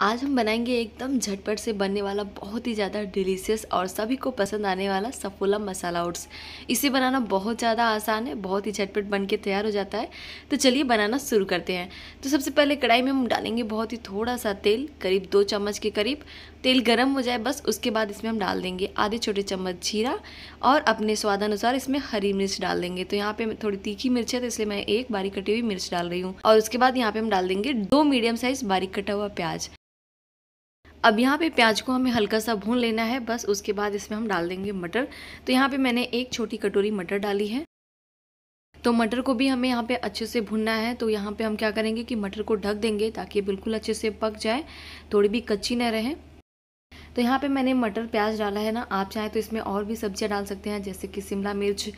आज हम बनाएंगे एकदम झटपट से बनने वाला बहुत ही ज़्यादा डिलीशियस और सभी को पसंद आने वाला सफोला मसाला ओट्स इसे बनाना बहुत ज़्यादा आसान है बहुत ही झटपट बन के तैयार हो जाता है तो चलिए बनाना शुरू करते हैं तो सबसे पहले कढ़ाई में हम डालेंगे बहुत ही थोड़ा सा तेल करीब दो चम्मच के करीब तेल गर्म हो जाए बस उसके बाद इसमें हम डाल देंगे आधे छोटे चम्मच जीरा और अपने स्वाद अनुसार इसमें हरी मिर्च डाल देंगे तो यहाँ पर थोड़ी तीखी मिर्च है तो इसलिए मैं एक बारीक कटी हुई मिर्च डाल रही हूँ और उसके बाद यहाँ पर हम डाल देंगे दो मीडियम साइज बारीक कटा हुआ प्याज अब यहाँ पे प्याज को हमें हल्का सा भून लेना है बस उसके बाद इसमें हम डाल देंगे मटर तो यहाँ पे मैंने एक छोटी कटोरी मटर डाली है तो मटर को भी हमें यहाँ पे अच्छे से भूनना है तो यहाँ पे हम क्या करेंगे कि मटर को ढक देंगे ताकि बिल्कुल अच्छे से पक जाए थोड़ी भी कच्ची न रहे तो यहाँ पे मैंने मटर प्याज डाला है ना आप चाहें तो इसमें और भी सब्जियाँ डाल सकते हैं जैसे कि शिमला मिर्च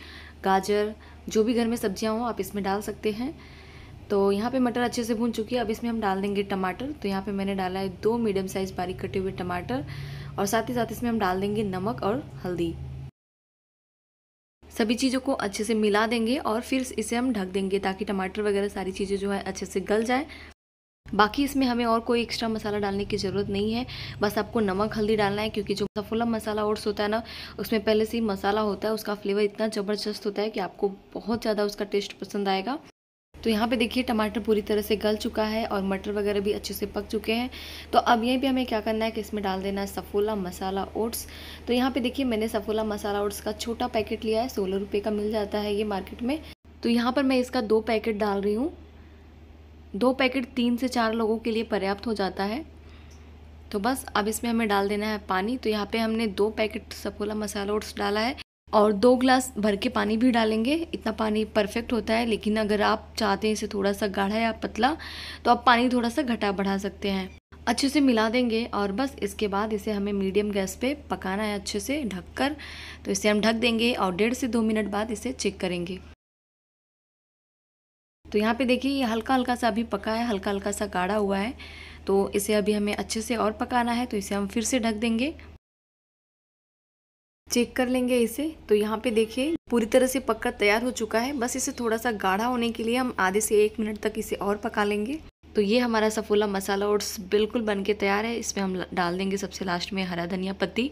गाजर जो भी घर में सब्जियाँ हों आप इसमें डाल सकते हैं तो यहाँ पे मटर अच्छे से भून चुकी है अब इसमें हम डाल देंगे टमाटर तो यहाँ पे मैंने डाला है दो मीडियम साइज़ बारीक कटे हुए टमाटर और साथ ही साथ इसमें हम डाल देंगे नमक और हल्दी सभी चीज़ों को अच्छे से मिला देंगे और फिर इसे हम ढक देंगे ताकि टमाटर वगैरह सारी चीज़ें जो है अच्छे से गल जाए बाकी इसमें हमें और कोई एक्स्ट्रा मसाला डालने की ज़रूरत नहीं है बस आपको नमक हल्दी डालना है क्योंकि जो सफोला मसाला ओट्स होता है ना उसमें पहले से ही मसाला होता है उसका फ्लेवर इतना ज़बरदस्त होता है कि आपको बहुत ज़्यादा उसका टेस्ट पसंद आएगा तो यहाँ पे देखिए टमाटर पूरी तरह से गल चुका है और मटर वगैरह भी अच्छे से पक चुके हैं तो अब यहीं पे हमें क्या करना है कि इसमें डाल देना है सफ़ोला मसाला ओट्स तो यहाँ पे देखिए मैंने सफ़ोला मसाला ओट्स का छोटा पैकेट लिया है सोलह रुपये का मिल जाता है ये मार्केट में तो यहाँ पर मैं इसका दो पैकेट डाल रही हूँ दो पैकेट तीन से चार लोगों के लिए पर्याप्त हो जाता है तो बस अब इसमें हमें डाल देना है पानी तो यहाँ पर हमने दो पैकेट सफोला मसाला ओट्स डाला है और दो ग्लास भर के पानी भी डालेंगे इतना पानी परफेक्ट होता है लेकिन अगर आप चाहते हैं इसे थोड़ा सा गाढ़ा या पतला तो आप पानी थोड़ा सा घटा बढ़ा सकते हैं अच्छे से मिला देंगे और बस इसके बाद इसे हमें मीडियम गैस पे पकाना है अच्छे से ढककर तो इसे हम ढक देंगे और डेढ़ से दो मिनट बाद इसे चेक करेंगे तो यहाँ पे देखिए ये हल्का हल्का सा अभी पका है हल्का हल्का सा गाढ़ा हुआ है तो इसे अभी हमें अच्छे से और पकाना है तो इसे हम फिर से ढक देंगे चेक कर लेंगे इसे तो यहाँ पे देखिए पूरी तरह से पककर तैयार हो चुका है बस इसे थोड़ा सा गाढ़ा होने के लिए हम आधे से एक मिनट तक इसे और पका लेंगे तो ये हमारा सफोला मसाला ओट्स बिल्कुल बन के तैयार है इसमें हम डाल देंगे सबसे लास्ट में हरा धनिया पत्ती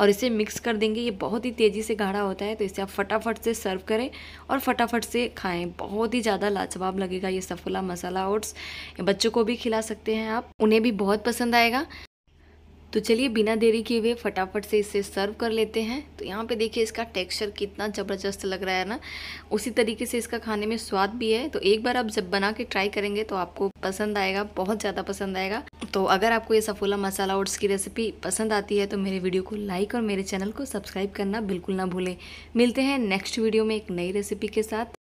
और इसे मिक्स कर देंगे ये बहुत ही तेज़ी से गाढ़ा होता है तो इसे आप फटाफट से सर्व करें और फटाफट से खाएं बहुत ही ज़्यादा लाजवाब लगेगा ये सफोला मसाला ओट्स बच्चों को भी खिला सकते हैं आप उन्हें भी बहुत पसंद आएगा तो चलिए बिना देरी किए हुए फटाफट से इसे सर्व कर लेते हैं तो यहाँ पे देखिए इसका टेक्सचर कितना ज़बरदस्त लग रहा है ना उसी तरीके से इसका खाने में स्वाद भी है तो एक बार आप जब बना के ट्राई करेंगे तो आपको पसंद आएगा बहुत ज़्यादा पसंद आएगा तो अगर आपको ये सफोला मसाला ओट्स की रेसिपी पसंद आती है तो मेरे वीडियो को लाइक और मेरे चैनल को सब्सक्राइब करना बिल्कुल ना भूलें मिलते हैं नेक्स्ट वीडियो में एक नई रेसिपी के साथ